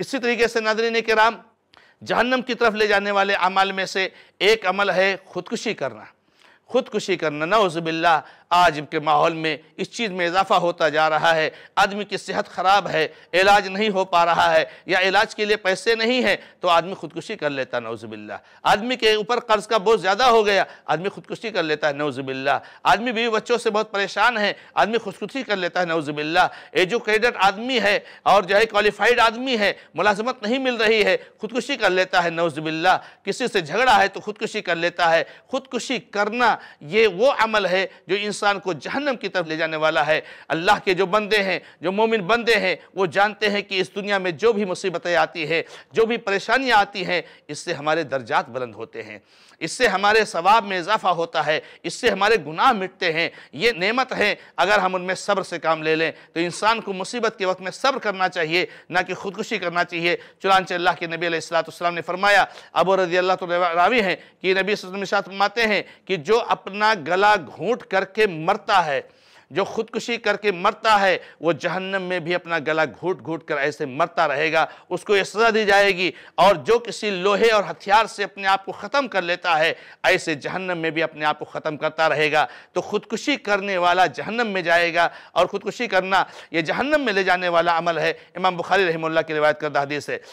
इसी तरीके से नादरीन कराम जहन्नम की तरफ ले जाने वाले अमल में से एक अमल है ख़ुदकुशी करना खुदकुशी करना नौज़बिल्ला आज के माहौल में इस चीज़ में इजाफा होता जा रहा है आदमी की सेहत ख़राब है इलाज नहीं हो पा रहा है या इलाज के लिए पैसे नहीं हैं तो आदमी खुदकुशी कर लेता नौज़बिल्ला आदमी के ऊपर कर्ज़ का बोझ ज़्यादा हो गया आदमी खुदकुशी कर लेता है नौज़बिल्ला आदमी बीवी बच्चों से बहुत परेशान है आदमी खुदकुशी कर लेता है नौज़बिल्ला एजुकेटेड आदमी है और जो है क्वालिफाइड आदमी है मुलाजमत नहीं मिल रही है खुदकुशी कर लेता है नौज़बिल्ला किसी से झगड़ा है तो खुदकुशी कर लेता है खुदकुशी करना ये वो अमल है जो इंसान को जहन्नम की तरफ ले जाने वाला है अल्लाह के जो बंदे हैं जो मोमिन बंदे हैं वो जानते हैं कि इस दुनिया में जो भी मुसीबतें आती है जो भी परेशानियाँ आती हैं इससे हमारे दर्जात बुलंद होते हैं इससे हमारे सवाब में इजाफा होता है इससे हमारे गुनाह मिटते हैं ये नेमत है अगर हम उनमें सब्र से काम ले लें तो इंसान को मुसीबत के वक्त में सब्र करना चाहिए ना कि खुदकुशी करना चाहिए चुनाच अल्लाह के नबी सलाम ने फरमाया अबू रजी अल्लाह तो रावी हैं कि नबी माते हैं कि जो अपना गला घूट करके मरता है जो खुदकुशी करके मरता है वो जहन्नम में भी अपना गला घूट घूट कर ऐसे मरता रहेगा उसको ये सज़ा दी जाएगी और जो किसी लोहे और हथियार से अपने आप को ख़त्म कर लेता है ऐसे जहन्नम में भी अपने आप को ख़त्म करता रहेगा तो खुदकुशी करने वाला जहन्नम में जाएगा और ख़ुदकुशी करना ये जहन्नम में ले जाने वाला अमल है इमाम बुखारी रही की रिवायत करदा हदीस है